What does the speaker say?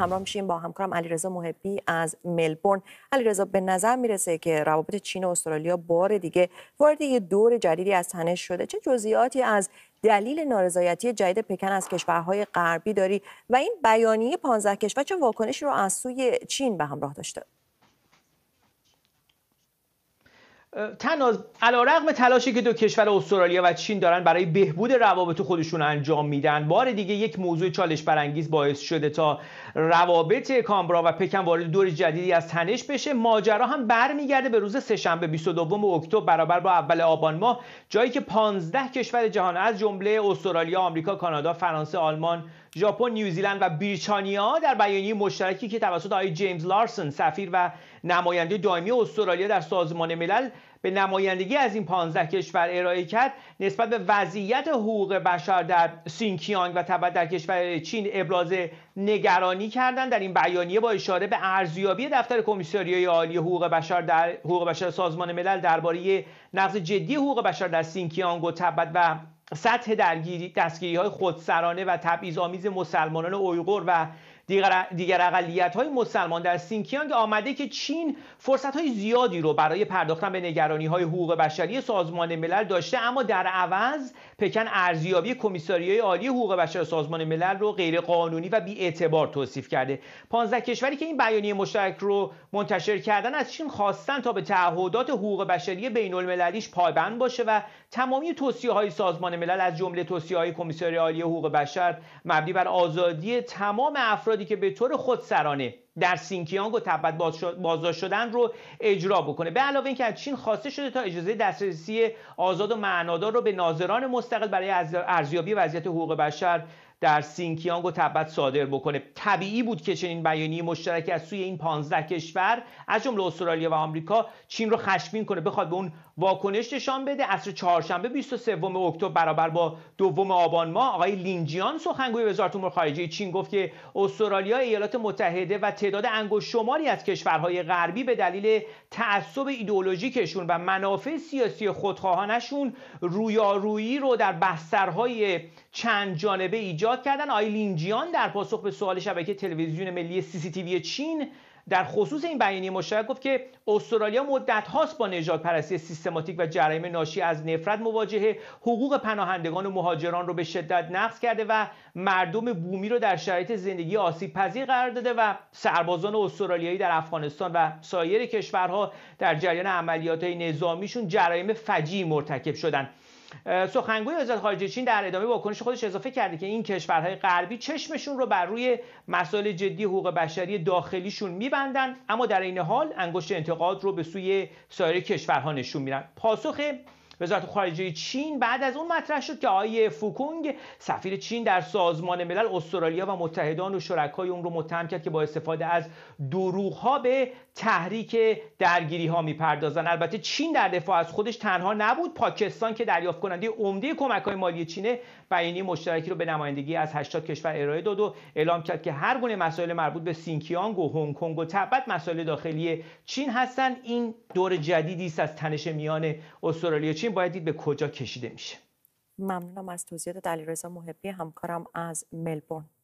همراه میشیم با همکارم علیرضا محبی از ملبورن علیرضا به نظر میرسه که روابط چین و استرالیا بار دیگه وارد یه دور جدیدی از تنش شده چه جزئیاتی از دلیل نارضایتی جدید پکن از کشورهای غربی داری و این بیانیه 15 کشور چه واکنشی رو از سوی چین به همراه داشته تناز علا رقم تلاشی که دو کشور استرالیا و چین دارن برای بهبود روابط خودشون انجام میدن بار دیگه یک موضوع چالش برانگیز باعث شده تا روابط کامبرا و پکن وارد دور جدیدی از تنش بشه ماجرا هم برمیگرده به روز سهشنبه 22 اکتبر برابر با اول آبان ماه جایی که 15 کشور جهان از جمله استرالیا، آمریکا، کانادا، فرانسه، آلمان، ژاپن، نیوزیلند و بریتانیا در بیانیه مشترکی که توسط آقای جیمز لارسن سفیر و نماینده دائمی استرالیا در سازمان ملل به نمایندگی از این 15 کشور ارائه کرد نسبت به وضعیت حقوق بشر در سینکیانگ و تبع در کشور چین ابراز نگرانی کردند در این بیانیه با اشاره به ارزیابی دفتر کمیساریای عالی حقوق بشر در حقوق بشر سازمان ملل درباره نقض جدی حقوق بشر در سینکیانگ و تبت و سطح درگیری دستگیری های خودسرانه و تبعیض آمیز مسلمانان اویغور و دیگر, دیگر اقلیت های مسلمان در سینکیانگ آمده که چین فرصت های زیادی رو برای پرداختن به نگرانی های حقوق بشری سازمان ملل داشته اما در عوض پکن ارزیابی کمیساریای عالی حقوق بشر سازمان ملل رو غیر قانونی و بی اعتبار توصیف کرده 15 کشوری که این بیانیه مشترک رو منتشر کردن از چین خواستن تا به تعهدات حقوق بشری بین المللیش پایبند باشه و تمامی توصیه های سازمان ملل از جمله توصیه های کمیسیاری عالی حقوق بشر مبنی بر آزادی تمام افرادی که به طور خودسرانه در سینکیانگ و تبت بازداشت شدن رو اجرا بکنه به علاوه اینکه از چین خواسته شده تا اجازه دسترسی آزاد و معنادار رو به ناظران مستقل برای ارزیابی وضعیت حقوق بشر در سینکیانگ و تبت صادر بکنه طبیعی بود که چنین بیانیه مشترک از سوی این 15 کشور از جمله استرالیا و آمریکا چین رو خشمین کنه بخواد به اون واکنش نشان بده عصر چهارشنبه 23 اکتبر برابر با دوم آبان ماه آقای لینجیان سخنگوی وزارت امور خارجه چین گفت که استرالیا ایالات متحده و تعداد انگشت شماری از کشورهای غربی به دلیل تعصب ایدئولوژیکشون و منافع سیاسی خودخواهانشون رویارویی رو در بسترهای چند جانبه ایجاد ایجاد کردن آیلین جیان در پاسخ به سوال شبکه تلویزیون ملی سی سی چین در خصوص این بیانیه مشترک گفت که استرالیا مدت هاست با نجات پرستی سیستماتیک و جرایم ناشی از نفرت مواجهه حقوق پناهندگان و مهاجران رو به شدت نقض کرده و مردم بومی رو در شرایط زندگی آسیب پذیر قرار داده و سربازان استرالیایی در افغانستان و سایر کشورها در جریان عملیات های نظامیشون جرایم فجی مرتکب شدند سخنگوی وزارت خارجه چین در ادامه واکنش خودش اضافه کرده که این کشورهای غربی چشمشون رو بر روی مسائل جدی حقوق بشری داخلیشون می‌بندن اما در این حال انگشت انتقاد رو به سوی سایر کشورها نشون میدن پاسخ وزارت خارجه چین بعد از اون مطرح شد که آقای فوکونگ سفیر چین در سازمان ملل استرالیا و متحدان و شرکای اون رو متهم کرد که با استفاده از دروغها به تحریک درگیری ها میپردازن البته چین در دفاع از خودش تنها نبود پاکستان که دریافت کننده عمده کمک های مالی چینه بیانیه مشترکی رو به نمایندگی از 80 کشور ارائه داد و اعلام کرد که هر گونه مسائل مربوط به سینکیانگ و هنگ کنگ و تبت مسائل داخلی چین هستند این دور جدیدی است از تنش میان استرالیا چین باید دید به کجا کشیده میشه ممنونم از توضیحات علیرضا محبی همکارم از ملبورن